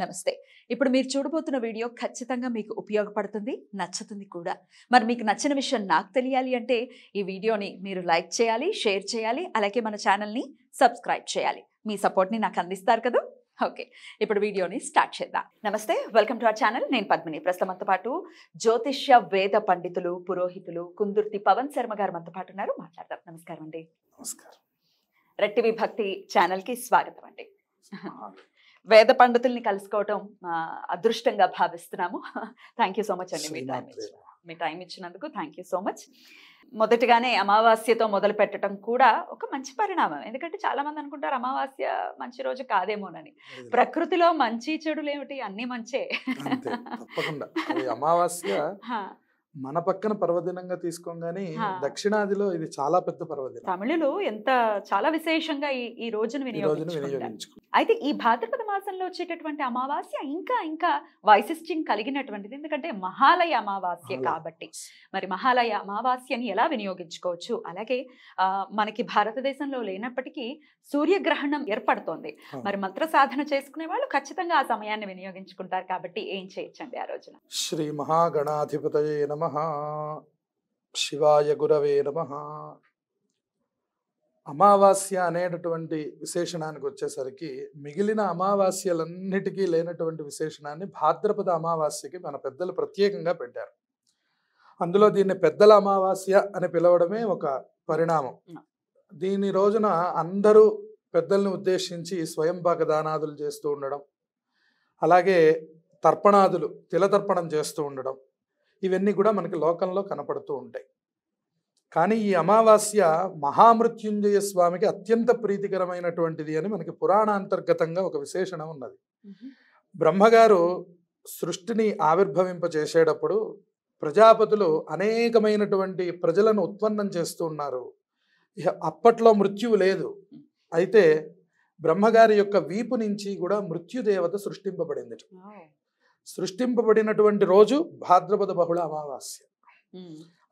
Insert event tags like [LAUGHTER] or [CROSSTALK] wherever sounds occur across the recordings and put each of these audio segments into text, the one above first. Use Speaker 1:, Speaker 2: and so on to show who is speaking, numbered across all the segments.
Speaker 1: నమస్తే ఇప్పుడు మీరు చూడబోతున్న వీడియో ఖచ్చితంగా మీకు ఉపయోగపడుతుంది నచ్చుతుంది కూడా మరి మీకు నచ్చిన విషయం నాకు తెలియాలి అంటే ఈ వీడియోని మీరు లైక్ చేయాలి షేర్ చేయాలి అలాగే మన ఛానల్ని సబ్స్క్రైబ్ చేయాలి మీ సపోర్ట్ని నాకు అందిస్తారు కదా ఓకే ఇప్పుడు వీడియోని స్టార్ట్ చేద్దాం నమస్తే వెల్కమ్ టు అవర్ ఛానల్ నేను పద్మిని ప్రస్తుతం పాటు జ్యోతిష్య వేద పండితులు పురోహితులు కుందుర్తి పవన్ శర్మ గారు మనతో పాటు ఉన్నారు మాట్లాడదాం నమస్కారం అండి నమస్కారం రెట్టివి భక్తి ఛానల్కి స్వాగతం అండి వేద పండితుల్ని కలుసుకోవటం అదృష్టంగా భావిస్తున్నాము థ్యాంక్ యూ సో మచ్ అండి మీ టైం మీ టైం ఇచ్చినందుకు థ్యాంక్ యూ సో మచ్ మొదటిగానే అమావాస్యతో మొదలు పెట్టడం కూడా ఒక మంచి పరిణామం ఎందుకంటే చాలా మంది అనుకుంటారు అమావాస్య మంచి రోజు కాదేమోనని ప్రకృతిలో మంచి చెడులు ఏమిటి అన్ని మంచే
Speaker 2: [LAUGHS] అమావాస్య మన పక్కన పర్వదినంగా తీసుకోగానే దక్షిణాదిలో ఇది చాలా పెద్ద పర్వదినం
Speaker 1: తమిళులు ఎంత చాలా విశేషంగా ఈ రోజును అయితే ఈ భాద్రపద మాసంలో వచ్చేటటువంటి అమావాస్య ఇంకా ఇంకా వైశిష్ట్యం కలిగినటువంటిది ఎందుకంటే మహాలయ అమావాస్య కాబట్టి మరి మహాలయ అమావాస్యని ఎలా వినియోగించుకోవచ్చు అలాగే మనకి భారతదేశంలో లేనప్పటికీ సూర్యగ్రహణం ఏర్పడుతోంది మరి మంత్ర సాధన చేసుకునే వాళ్ళు ఖచ్చితంగా ఆ సమయాన్ని వినియోగించుకుంటారు కాబట్టి ఏం చేయొచ్చండి ఆ రోజున
Speaker 2: శ్రీ మహాగణాధిపతయ నమ నమ శివాయ గురవే నమ అమావాస్య అనేటటువంటి విశేషణానికి వచ్చేసరికి మిగిలిన అమావాస్యలన్నిటికీ లేనటువంటి విశేషణాన్ని భాద్రపద అమావాస్యకి మన పెద్దలు ప్రత్యేకంగా పెట్టారు అందులో దీన్ని పెద్దల అమావాస్య అని పిలవడమే ఒక పరిణామం దీని రోజున అందరూ పెద్దల్ని ఉద్దేశించి స్వయంపాక దానాదులు చేస్తూ ఉండడం అలాగే తర్పణాదులు తిలతర్పణం చేస్తూ ఉండడం ఇవన్నీ కూడా మనకి లోకంలో కనపడుతూ ఉంటాయి కానీ ఈ అమావాస్య మహామృత్యుంజయ స్వామికి అత్యంత ప్రీతికరమైనటువంటిది అని మనకి పురాణాంతర్గతంగా ఒక విశేషణం ఉన్నది బ్రహ్మగారు సృష్టిని ఆవిర్భవింప చేసేటప్పుడు ప్రజాపతులు అనేకమైనటువంటి ప్రజలను ఉత్పన్నం చేస్తూ ఉన్నారు అప్పట్లో మృత్యువు లేదు అయితే బ్రహ్మగారి యొక్క వీపు నుంచి కూడా మృత్యుదేవత సృష్టింపబడింది సృష్టింపబడినటువంటి రోజు భాద్రపద బహుళ అమావాస్య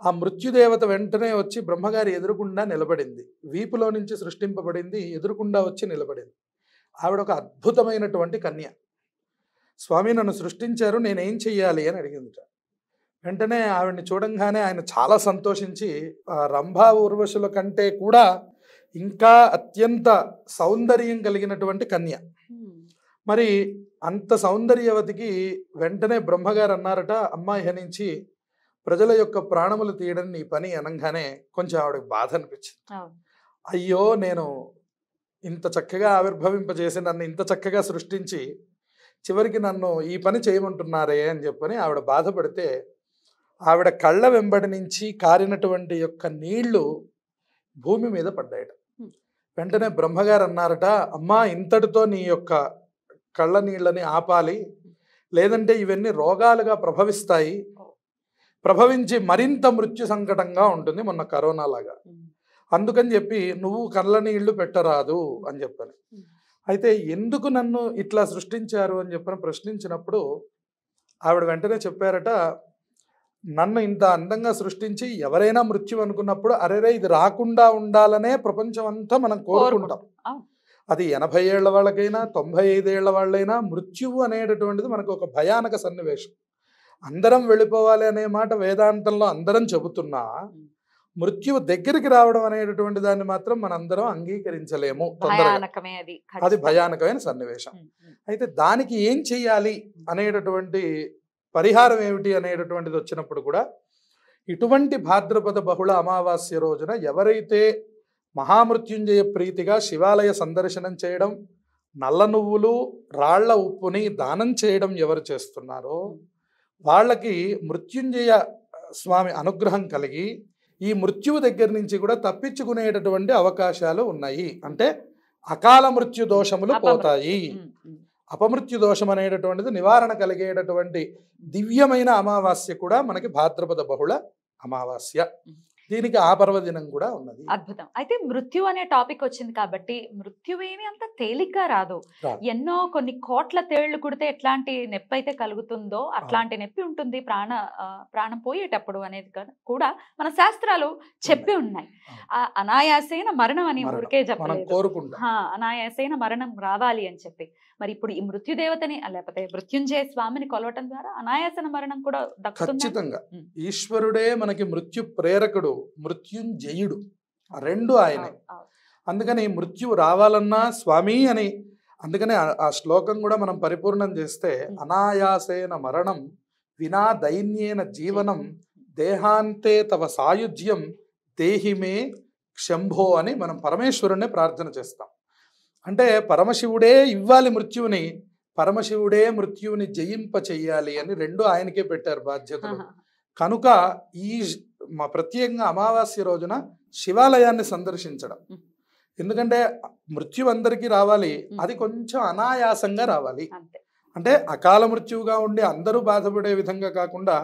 Speaker 2: ఆ మృత్యుదేవత వెంటనే వచ్చి బ్రహ్మగారి ఎదురుకుండా నిలబడింది వీపులో నుంచి సృష్టింపబడింది ఎదురుకుండా వచ్చి నిలబడింది ఆవిడ ఒక అద్భుతమైనటువంటి కన్య స్వామి నన్ను సృష్టించారు నేనేం చెయ్యాలి అని అడిగిందిట వెంటనే ఆవిడ్ని చూడంగానే ఆయన చాలా సంతోషించి రంభా ఊర్వశుల కంటే కూడా ఇంకా అత్యంత సౌందర్యం కలిగినటువంటి కన్య మరి అంత సౌందర్యవతికి వెంటనే బ్రహ్మగారు అన్నారట అమ్మాయి హనించి ప్రజల యొక్క ప్రాణములు తీయడం నీ పని అనగానే కొంచెం ఆవిడకి బాధ అనిపించింది అయ్యో నేను ఇంత చక్కగా ఆవిర్భవింపజేసి నన్ను ఇంత చక్కగా సృష్టించి చివరికి నన్ను ఈ పని చేయమంటున్నారే అని చెప్పని ఆవిడ బాధపడితే ఆవిడ కళ్ళ వెంబడి నుంచి కారినటువంటి యొక్క నీళ్లు భూమి మీద పడ్డాయట వెంటనే బ్రహ్మగారు అన్నారట అమ్మా ఇంతటితో నీ యొక్క కళ్ళ నీళ్ళని ఆపాలి లేదంటే ఇవన్నీ రోగాలుగా ప్రభవిస్తాయి ప్రభవించి మరింత మృత్యు సంకటంగా ఉంటుంది మొన్న కరోనా లాగా అందుకని చెప్పి నువ్వు కళ్ళ నీళ్లు పెట్టరాదు అని చెప్పాను అయితే ఎందుకు నన్ను ఇట్లా సృష్టించారు అని చెప్పని ప్రశ్నించినప్పుడు ఆవిడ వెంటనే చెప్పారట నన్ను ఇంత అందంగా సృష్టించి ఎవరైనా మృత్యు అనుకున్నప్పుడు అరేరే ఇది రాకుండా ఉండాలనే ప్రపంచం అంతా మనం కోరుకుంటాం అది ఎనభై ఏళ్ల వాళ్ళకైనా తొంభై ఐదేళ్ల వాళ్ళైనా మృత్యువు అనేటటువంటిది మనకు ఒక భయానక సన్నివేశం అందరం వెళ్ళిపోవాలి అనే మాట వేదాంతంలో అందరం చెబుతున్నా మృత్యువు దగ్గరికి రావడం అనేటటువంటి దాన్ని మాత్రం మనందరం అంగీకరించలేము అది భయానకమైన సన్నివేశం అయితే దానికి ఏం చెయ్యాలి అనేటటువంటి పరిహారం ఏమిటి అనేటటువంటిది వచ్చినప్పుడు కూడా ఇటువంటి భాద్రపద బహుళ అమావాస్య రోజున ఎవరైతే మహామృత్యుంజయ ప్రీతిగా శివాలయ సందర్శనం చేయడం నల్ల నువ్వులు రాళ్ల ఉప్పుని దానం చేయడం ఎవరు చేస్తున్నారో వాళ్ళకి మృత్యుంజయ స్వామి అనుగ్రహం కలిగి ఈ మృత్యువు దగ్గర నుంచి కూడా తప్పించుకునేటటువంటి అవకాశాలు ఉన్నాయి అంటే అకాల మృత్యు దోషములు పోతాయి అపమృత్యు దోషం అనేటటువంటిది నివారణ కలిగేటటువంటి దివ్యమైన అమావాస్య కూడా మనకి భాద్రపద బహుళ అమావాస్య దీనికి పర్వదినం కూడా ఉన్నది
Speaker 1: అద్భుతం అయితే మృత్యు అనే టాపిక్ వచ్చింది కాబట్టి మృత్యువేమి అంత తేలిగ్గా రాదు ఎన్నో కొన్ని కోట్ల తేళ్లు కుడితే ఎట్లాంటి నొప్పి అయితే కలుగుతుందో అట్లాంటి నొప్పి ఉంటుంది ప్రాణ ప్రాణం పోయేటప్పుడు అనేది కూడా మన శాస్త్రాలు చెప్పి ఉన్నాయి అనాయాసైన మరణం అని ఊరికే చెప్పలేదు అనాయాసైన మరణం రావాలి అని చెప్పి మరి ఇప్పుడు ఈ మృత్యుదేవతని లేకపోతే మృత్యుంజయ స్వామిని కొలవటం ద్వారా అనాయాసన మరణం కూడా
Speaker 2: ఖచ్చితంగా ఈశ్వరుడే మనకి మృత్యు ప్రేరకుడు మృత్యుంజయుడు రెండు ఆయనే అందుకని మృత్యువు రావాలన్నా స్వామి అని అందుకని ఆ శ్లోకం కూడా మనం పరిపూర్ణం చేస్తే అనాయాసేన మరణం వినా దైన్యేన జీవనం దేహాంతే తవ సాయుధ్యం దేహిమే క్షంభో అని మనం పరమేశ్వరుణ్ణి ప్రార్థన చేస్తాం అంటే పరమశివుడే ఇవ్వాలి మృత్యువుని పరమశివుడే మృత్యువుని జయింప చెయ్యాలి అని రెండు ఆయనకే పెట్టారు బాధ్యతలు కనుక ఈ మా ప్రత్యేకంగా అమావాస్య రోజున శివాలయాన్ని సందర్శించడం ఎందుకంటే మృత్యు అందరికీ రావాలి అది కొంచెం అనాయాసంగా రావాలి అంటే అకాల మృత్యువుగా ఉండి అందరూ బాధపడే విధంగా కాకుండా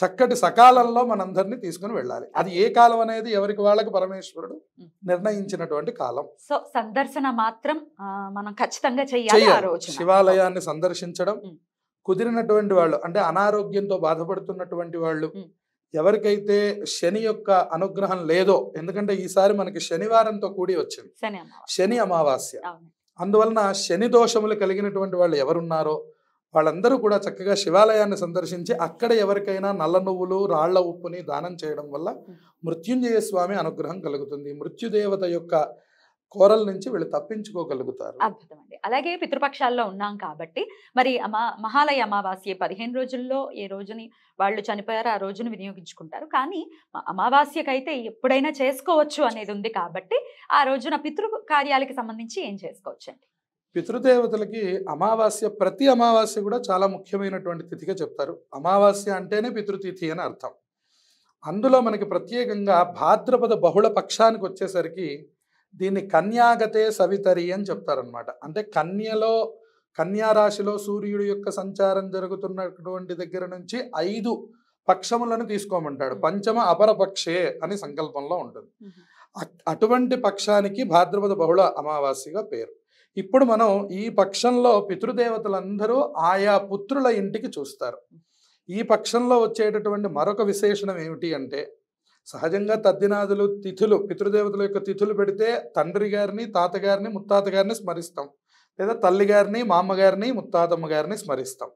Speaker 2: చక్కటి సకాలంలో మనందరినీ తీసుకుని వెళ్ళాలి అది ఏ కాలం అనేది ఎవరికి వాళ్ళకి పరమేశ్వరుడు నిర్ణయించినటువంటి కాలం
Speaker 1: సో సందర్శన మాత్రం మనం ఖచ్చితంగా చేయాలి
Speaker 2: శివాలయాన్ని సందర్శించడం కుదిరినటువంటి వాళ్ళు అంటే అనారోగ్యంతో బాధపడుతున్నటువంటి వాళ్ళు ఎవరికైతే శని యొక్క అనుగ్రహం లేదో ఎందుకంటే ఈసారి మనకి శనివారంతో కూడి వచ్చింది శని అమావాస్య అందువలన శని దోషములు కలిగినటువంటి వాళ్ళు ఎవరున్నారో వాళ్ళందరూ కూడా చక్కగా శివాలయాన్ని సందర్శించి అక్కడ ఎవరికైనా నల్ల నువ్వులు రాళ్ల ఉప్పుని దానం చేయడం వల్ల మృత్యుంజయ స్వామి అనుగ్రహం కలుగుతుంది మృత్యుదేవత యొక్క కోరల నుంచి వీళ్ళు తప్పించుకోగలుగుతారు
Speaker 1: అద్భుతం అండి అలాగే పితృపక్షాల్లో ఉన్నాం కాబట్టి మరి మహాలయ అమావాస్య పదిహేను రోజుల్లో ఏ రోజుని వాళ్ళు చనిపోయారు ఆ రోజును వినియోగించుకుంటారు కానీ అమావాస్యకైతే ఎప్పుడైనా చేసుకోవచ్చు అనేది ఉంది కాబట్టి ఆ రోజున పితృ కార్యాలకి సంబంధించి ఏం
Speaker 2: చేసుకోవచ్చు అండి పితృదేవతలకి అమావాస్య ప్రతి అమావాస్య కూడా చాలా ముఖ్యమైనటువంటి తిథిగా చెప్తారు అమావాస్య అంటేనే పితృతిథి అని అర్థం అందులో మనకి ప్రత్యేకంగా భాద్రపద బహుళ పక్షానికి వచ్చేసరికి దీన్ని కన్యాగతే సవితరి అని చెప్తారనమాట అంటే కన్యలో కన్యారాశిలో సూర్యుడు యొక్క సంచారం జరుగుతున్నటువంటి దగ్గర నుంచి ఐదు పక్షములను తీసుకోమంటాడు పంచమ అపరపక్షే అని సంకల్పంలో ఉంటుంది అటువంటి పక్షానికి భాద్రపద బహుళ అమావాస్యగా పేరు ఇప్పుడు మనం ఈ పక్షంలో పితృదేవతలందరూ ఆయా పుత్రుల ఇంటికి చూస్తారు ఈ పక్షంలో వచ్చేటటువంటి మరొక విశేషణం ఏమిటి అంటే సహజంగా తద్దినాదులు తిథులు పితృదేవతల యొక్క తిథులు పెడితే తండ్రి గారిని తాతగారిని ముత్తాత గారిని స్మరిస్తాం లేదా తల్లి గారిని మామగారిని ముత్తాతమ్మ గారిని స్మరిస్తాం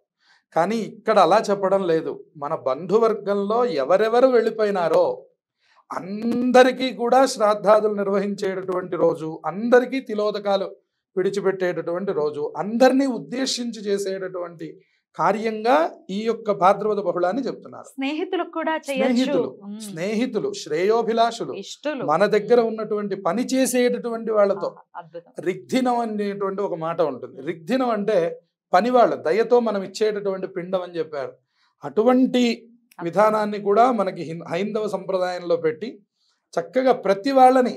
Speaker 2: కానీ ఇక్కడ అలా చెప్పడం లేదు మన బంధువర్గంలో ఎవరెవరు వెళ్ళిపోయినారో అందరికీ కూడా శ్రాద్ధాదులు నిర్వహించేటటువంటి రోజు అందరికీ తిలోదకాలు విడిచిపెట్టేటటువంటి రోజు అందరినీ ఉద్దేశించి చేసేటటువంటి కార్యంగా ఈ యొక్క భాద్రవద బహుళాన్ని చెప్తున్నారు
Speaker 1: స్నేహితులు కూడా స్నేహితులు
Speaker 2: స్నేహితులు శ్రేయోభిలాషులు మన దగ్గర ఉన్నటువంటి పని చేసేటటువంటి వాళ్ళతో రిగ్ధినం అనేటువంటి ఒక మాట ఉంటుంది రిగ్ధినం అంటే పని వాళ్ళు దయతో మనం ఇచ్చేటటువంటి పిండం అని చెప్పారు అటువంటి విధానాన్ని కూడా మనకి హైందవ సంప్రదాయంలో పెట్టి చక్కగా ప్రతి వాళ్ళని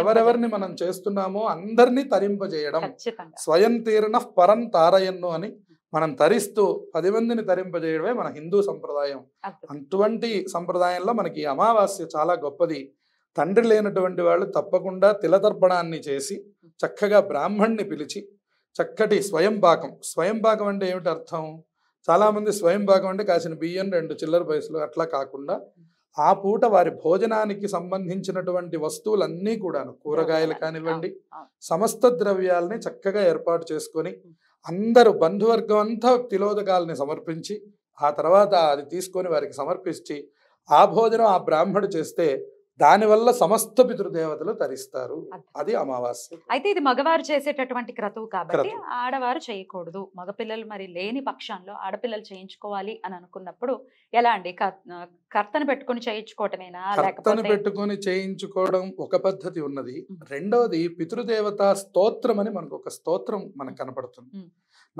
Speaker 2: ఎవరెవరిని మనం చేస్తున్నామో అందరినీ తరింపజేయడం స్వయం తీరణ పరం తారయన్ను అని మనం తరిస్తూ పది మందిని తరింపజేయడమే మన హిందూ సంప్రదాయం అటువంటి సంప్రదాయంలో మనకి అమావాస్య చాలా గొప్పది తండ్రి లేనటువంటి వాళ్ళు తప్పకుండా తిలతర్పణాన్ని చేసి చక్కగా బ్రాహ్మణ్ణి పిలిచి చక్కటి స్వయం పాకం స్వయం పాకం అంటే ఏమిటి అర్థం చాలామంది స్వయం పాకం అంటే కాసిన బియ్యం రెండు చిల్లర పైసలు అట్లా కాకుండా ఆ పూట వారి భోజనానికి సంబంధించినటువంటి వస్తువులన్నీ కూడాను కూరగాయలు కానివ్వండి సమస్త ద్రవ్యాలని చక్కగా ఏర్పాటు చేసుకొని అందరూ బంధువర్గం అంతా తిలోదకాలని సమర్పించి ఆ తర్వాత అది తీసుకొని వారికి సమర్పించి ఆ భోజనం ఆ బ్రాహ్మడు చేస్తే దానివల్ల సమస్త పితృదేవతలు తరిస్తారు అది అమావాస్య
Speaker 1: అయితే ఇది మగవారు చేసేటటువంటి క్రతువు కాబట్టి ఆడవారు చేయకూడదు మగపిల్లలు మరి లేని పక్షంలో ఆడపిల్లలు చేయించుకోవాలి అని అనుకున్నప్పుడు ఎలా అండి కర్తను పెట్టుకుని చేయించుకోవటమేనా కర్తను పెట్టుకుని
Speaker 2: చేయించుకోవడం ఒక పద్ధతి ఉన్నది రెండవది పితృదేవత స్తోత్రం అని మనకు ఒక స్తోత్రం మనకు కనపడుతుంది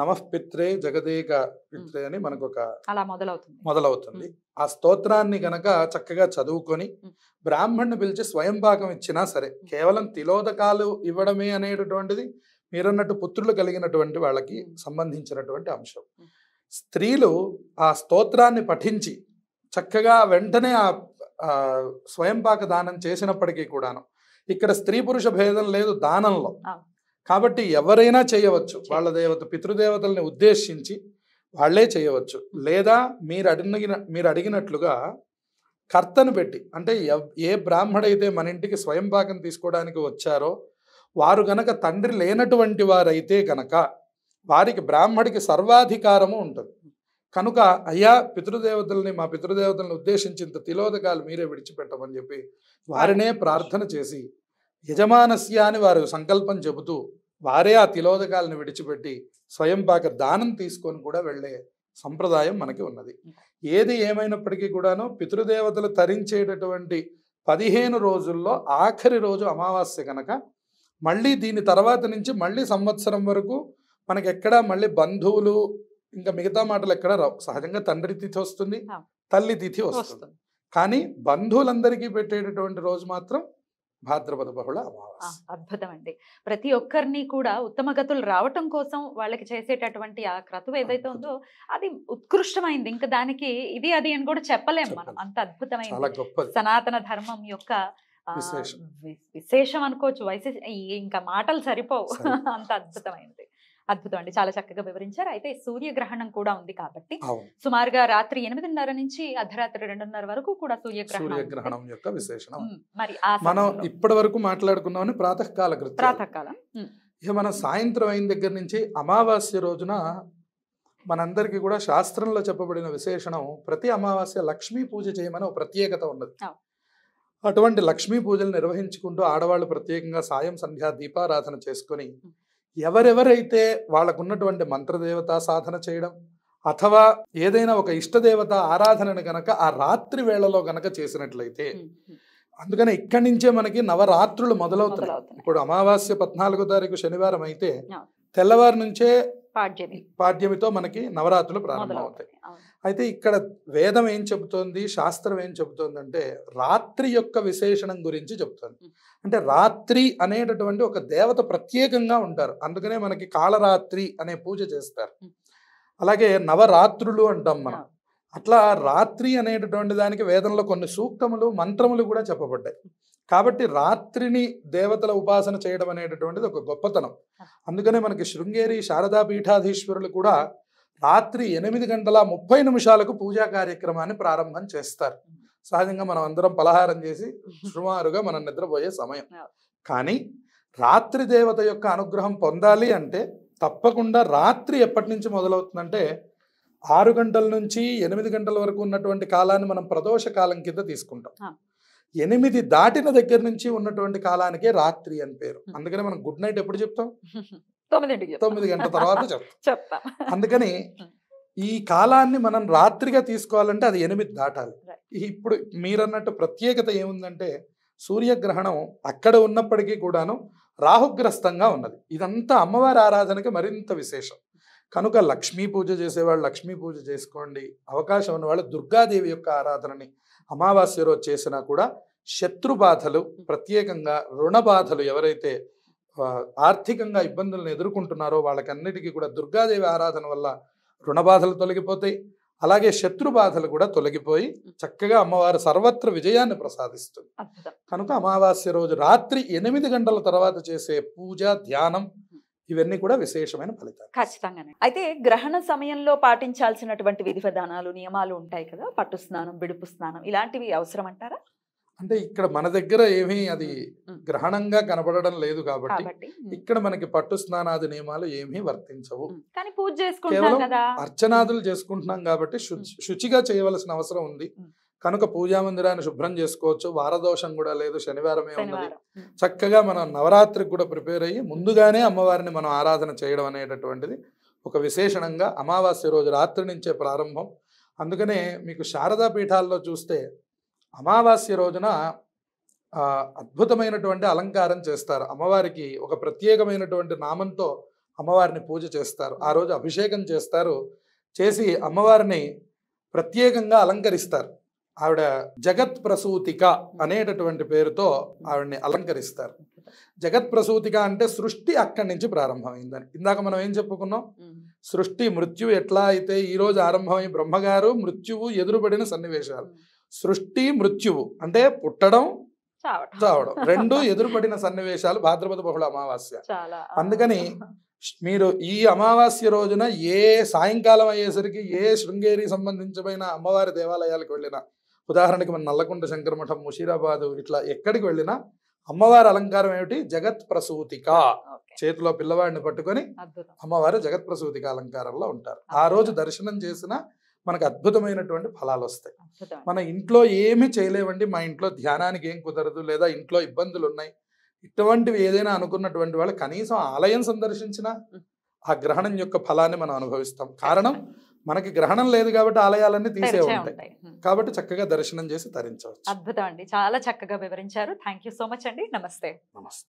Speaker 2: నమఃపిత్రే జగదేక పిత్రే అని మనకు ఒక
Speaker 1: అలా మొదలవుతుంది
Speaker 2: మొదలవుతుంది ఆ స్తోత్రాన్ని గనక చక్కగా చదువుకొని బ్రాహ్మణ్ణి పిలిచి స్వయం భాగం ఇచ్చినా సరే కేవలం తిలోదకాలు ఇవ్వడమే అనేటటువంటిది మీరన్నట్టు పుత్రులు కలిగినటువంటి వాళ్ళకి సంబంధించినటువంటి అంశం స్త్రీలు ఆ స్తోత్రాన్ని పఠించి చక్కగా వెంటనే ఆ స్వయంపాక దానం చేసినప్పటికీ కూడాను ఇక్కడ స్త్రీ పురుష భేదం లేదు దానంలో కాబట్టి ఎవరైనా చేయవచ్చు వాళ్ళ దేవత పితృదేవతల్ని ఉద్దేశించి వాళ్లే చేయవచ్చు లేదా మీరు అడిగిన మీరు అడిగినట్లుగా కర్తను పెట్టి అంటే ఏ బ్రాహ్మడైతే మన ఇంటికి స్వయం భాగం తీసుకోవడానికి వచ్చారో వారు గనక తండ్రి లేనటువంటి వారైతే గనక వారికి బ్రాహ్మడికి సర్వాధికారము ఉంటుంది కనుక అయ్యా పితృదేవతల్ని మా పితృదేవతల్ని ఉద్దేశించి ఇంత తిలోదకాలు మీరే విడిచిపెట్టమని చెప్పి వారినే ప్రార్థన చేసి యజమానస్య అని వారు సంకల్పం చెబుతూ వారే ఆ తిలోదకాలను విడిచిపెట్టి స్వయం పాక దానం తీసుకొని కూడా వెళ్ళే సంప్రదాయం మనకి ఉన్నది ఏది ఏమైనప్పటికీ కూడాను పితృదేవతలు తరించేటటువంటి పదిహేను రోజుల్లో ఆఖరి రోజు అమావాస్య కనుక మళ్ళీ దీని తర్వాత నుంచి మళ్ళీ సంవత్సరం వరకు మనకి ఎక్కడా మళ్ళీ బంధువులు ఇంకా మిగతా మాటలు ఎక్కడ రావు సహజంగా తండ్రి తిథి వస్తుంది తల్లి తిథి వస్తుంది కానీ బంధువులందరికీ పెట్టేటటువంటి రోజు మాత్రం భాద్రపద బహుళ
Speaker 1: అద్భుతం అండి ప్రతి ఒక్కరిని కూడా ఉత్తమ గతులు రావటం కోసం వాళ్ళకి చేసేటటువంటి ఆ క్రతువు ఏదైతే ఉందో అది ఉత్కృష్టమైంది ఇంకా దానికి ఇది అది అని కూడా చెప్పలేము మనం అంత అద్భుతమైన సనాతన ధర్మం యొక్క విశేషం అనుకోవచ్చు వైశేష ఇంకా మాటలు సరిపోవు అంత అద్భుతమైంది అద్భుతం అండి చాలా చక్కగా వివరించారు అయితే సూర్యగ్రహణం కూడా ఉంది కాబట్టి సుమారుగా రాత్రి ఎనిమిదిన్నర నుంచి అర్ధరాత్రి రెండున్నర వరకు కూడా
Speaker 2: సూర్యగ్రహణం యొక్క విశేషణం
Speaker 1: మరి మనం
Speaker 2: ఇప్పటి వరకు మాట్లాడుకున్నామని ప్రాతకాల ప్రాతకాలం ఇక మన సాయంత్రం అయిన దగ్గర నుంచి అమావాస్య రోజున మనందరికీ కూడా శాస్త్రంలో చెప్పబడిన విశేషణం ప్రతి అమావాస్య లక్ష్మీ పూజ చేయమని ఒక ప్రత్యేకత ఉన్నది అటువంటి లక్ష్మీ పూజలు నిర్వహించుకుంటూ ఆడవాళ్ళు ప్రత్యేకంగా సాయం సంధ్యా దీపారాధన చేసుకొని ఎవరెవరైతే వాళ్ళకున్నటువంటి మంత్రదేవత సాధన చేయడం అథవా ఏదైనా ఒక ఇష్టదేవత ఆరాధనను గనక ఆ రాత్రి వేళలో గనక చేసినట్లయితే అందుకనే ఇక్కడి నుంచే మనకి నవరాత్రులు మొదలవుతున్నాయి ఇప్పుడు అమావాస్య పద్నాలుగో తారీఖు శనివారం అయితే తెల్లవారి నుంచే పాడ్యమితో మనకి నవరాత్రులు ప్రారంభమవుతాయి అయితే ఇక్కడ వేదం ఏం చెబుతోంది శాస్త్రం ఏం చెబుతోంది అంటే రాత్రి యొక్క విశేషణం గురించి చెబుతోంది అంటే రాత్రి అనేటటువంటి ఒక దేవత ప్రత్యేకంగా ఉంటారు అందుకనే మనకి కాలరాత్రి అనే పూజ చేస్తారు అలాగే నవరాత్రులు అంటాం మనం అట్లా రాత్రి అనేటటువంటి దానికి వేదంలో కొన్ని సూక్తములు మంత్రములు కూడా చెప్పబడ్డాయి కాబట్టి రాత్రిని దేవతల ఉపాసన చేయడం అనేటటువంటిది ఒక గొప్పతనం అందుకనే మనకి శృంగేరి శారదా పీఠాధీశ్వరులు కూడా రాత్రి ఎనిమిది గంటల ముప్పై నిమిషాలకు పూజా కార్యక్రమాన్ని ప్రారంభం చేస్తారు సహజంగా మనం అందరం పలహారం చేసి సుమారుగా మనం నిద్రపోయే సమయం కానీ రాత్రి దేవత యొక్క అనుగ్రహం పొందాలి అంటే తప్పకుండా రాత్రి ఎప్పటి నుంచి మొదలవుతుందంటే ఆరు గంటల నుంచి ఎనిమిది గంటల వరకు ఉన్నటువంటి కాలాన్ని మనం ప్రదోష కాలం కింద తీసుకుంటాం ఎనిమిది దాటిన దగ్గర నుంచి ఉన్నటువంటి కాలానికే రాత్రి అని పేరు అందుకనే మనం గుడ్ నైట్ ఎప్పుడు చెప్తాం [LAUGHS] తొమ్మిది గంటల తర్వాత చెప్తా [LAUGHS] చెప్తా అందుకని [LAUGHS] ఈ కాలాన్ని మనం రాత్రిగా తీసుకోవాలంటే అది ఎనిమిది దాటాలి ఇప్పుడు మీరన్నట్టు ప్రత్యేకత ఏముందంటే సూర్యగ్రహణం అక్కడ ఉన్నప్పటికీ కూడాను రాహుగ్రస్తంగా ఉన్నది ఇదంతా అమ్మవారి ఆరాధనకి మరింత విశేషం కనుక లక్ష్మీ పూజ చేసేవాళ్ళు లక్ష్మీ పూజ చేసుకోండి అవకాశం ఉన్నవాళ్ళు దుర్గాదేవి యొక్క ఆరాధనని అమావాస్య రోజు చేసినా కూడా శత్రు బాధలు hmm. ప్రత్యేకంగా రుణ బాధలు ఎవరైతే ఆర్థికంగా ఇబ్బందులను ఎదుర్కొంటున్నారో వాళ్ళకన్నిటికీ కూడా దుర్గాదేవి ఆరాధన వల్ల రుణ బాధలు తొలగిపోతాయి అలాగే శత్రు బాధలు కూడా తొలగిపోయి చక్కగా అమ్మవారు సర్వత్ర విజయాన్ని ప్రసాదిస్తుంది కనుక అమావాస్య రోజు రాత్రి ఎనిమిది గంటల తర్వాత చేసే పూజ ధ్యానం ఇవన్నీ కూడా విశేషమైన ఫలితాలు
Speaker 1: ఖచ్చితంగానే అయితే గ్రహణ సమయంలో పాటించాల్సినటువంటి విధి విధానాలు నియమాలు ఉంటాయి కదా పట్టు స్నానం బిడుపు స్నానం ఇలాంటివి అవసరం అంటారా
Speaker 2: అంటే ఇక్కడ మన దగ్గర ఏమీ అది గ్రహణంగా కనబడడం లేదు కాబట్టి ఇక్కడ మనకి పట్టు స్నానాది నియమాలు ఏమీ వర్తించవు కేవలం అర్చనాదులు చేసుకుంటున్నాం కాబట్టి శుచిగా చేయవలసిన అవసరం ఉంది కనుక పూజా మందిరాన్ని శుభ్రం చేసుకోవచ్చు వారదోషం కూడా లేదు శనివారమే ఉన్నది చక్కగా మనం నవరాత్రికి కూడా ప్రిపేర్ అయ్యి ముందుగానే అమ్మవారిని మనం ఆరాధన చేయడం అనేటటువంటిది ఒక విశేషణంగా అమావాస్య రోజు రాత్రి నుంచే ప్రారంభం అందుకనే మీకు శారదా పీఠాల్లో చూస్తే అమావాస్య రోజున అద్భుతమైనటువంటి అలంకారం చేస్తారు అమ్మవారికి ఒక ప్రత్యేకమైనటువంటి నామంతో అమ్మవారిని పూజ చేస్తారు ఆ రోజు అభిషేకం చేస్తారు చేసి అమ్మవారిని ప్రత్యేకంగా అలంకరిస్తారు ఆవిడ జగత్ ప్రసూతిక అనేటటువంటి పేరుతో ఆవిడని అలంకరిస్తారు జగత్ ప్రసూతిక అంటే సృష్టి అక్కడి నుంచి ప్రారంభమైందని ఇందాక మనం ఏం చెప్పుకున్నాం సృష్టి మృత్యు ఎట్లా అయితే ఈరోజు ఆరంభమై బ్రహ్మగారు మృత్యువు ఎదురుపడిన సన్నివేశాలు సృష్టి మృత్యువు అంటే పుట్టడం
Speaker 1: చావడం [LAUGHS] రెండు ఎదురుపడిన
Speaker 2: సన్నివేశాలు భాద్రపద బహుళ అమావాస్య అందుకని మీరు ఈ అమావాస్య రోజున ఏ సాయంకాలం అయ్యేసరికి ఏ శృంగేరి సంబంధించిన అమ్మవారి దేవాలయాలకు వెళ్ళినా ఉదాహరణకి మన నల్లకొండ శంకరమఠం ముషీరాబాద్ ఇట్లా ఎక్కడికి వెళ్ళినా అమ్మవారి అలంకారం ఏమిటి జగత్ ప్రసూతిక చేతిలో పిల్లవాడిని పట్టుకొని అమ్మవారు జగత్ ప్రసూతిక అలంకారంలో ఉంటారు ఆ రోజు దర్శనం చేసిన మనకు అద్భుతమైనటువంటి ఫలాలు వస్తాయి మన ఇంట్లో ఏమి చేయలేవండి మా ఇంట్లో ధ్యానానికి ఏం కుదరదు లేదా ఇంట్లో ఇబ్బందులు ఉన్నాయి ఇటువంటివి ఏదైనా అనుకున్నటువంటి వాళ్ళు కనీసం ఆలయం సందర్శించిన ఆ గ్రహణం యొక్క ఫలాన్ని మనం అనుభవిస్తాం కారణం మనకి గ్రహణం లేదు కాబట్టి ఆలయాలన్నీ తీసే ఉంటాయి కాబట్టి చక్కగా దర్శనం చేసి తరించవచ్చు
Speaker 1: అద్భుతం అండి చాలా చక్కగా వివరించారు థ్యాంక్ సో మచ్ అండి నమస్తే నమస్తే